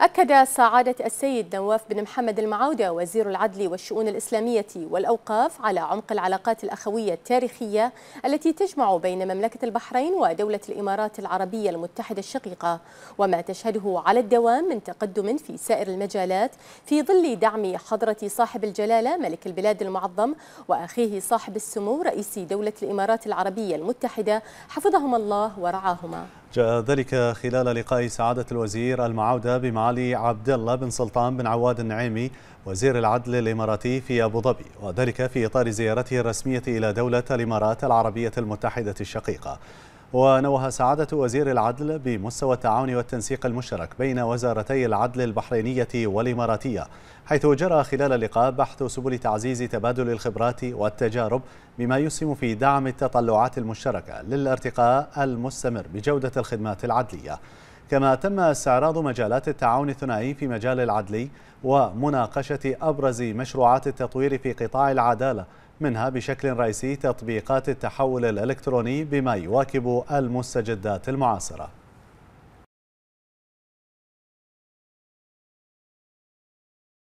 أكد سعادة السيد نواف بن محمد المعودة وزير العدل والشؤون الإسلامية والأوقاف على عمق العلاقات الأخوية التاريخية التي تجمع بين مملكة البحرين ودولة الإمارات العربية المتحدة الشقيقة وما تشهده على الدوام من تقدم في سائر المجالات في ظل دعم حضرة صاحب الجلالة ملك البلاد المعظم وأخيه صاحب السمو رئيس دولة الإمارات العربية المتحدة حفظهما الله ورعاهما جاء ذلك خلال لقاء سعادة الوزير المعودة بمعالي عبد الله بن سلطان بن عواد النعيمي وزير العدل الإماراتي في أبو ظبي وذلك في إطار زيارته الرسمية إلى دولة الإمارات العربية المتحدة الشقيقة ونوه سعادة وزير العدل بمستوى التعاون والتنسيق المشترك بين وزارتي العدل البحرينية والإماراتية حيث جرى خلال اللقاء بحث سبل تعزيز تبادل الخبرات والتجارب بما يسهم في دعم التطلعات المشتركة للارتقاء المستمر بجودة الخدمات العدلية كما تم استعراض مجالات التعاون الثنائي في مجال العدلي ومناقشة أبرز مشروعات التطوير في قطاع العدالة منها بشكل رئيسي تطبيقات التحول الإلكتروني بما يواكب المستجدات المعاصرة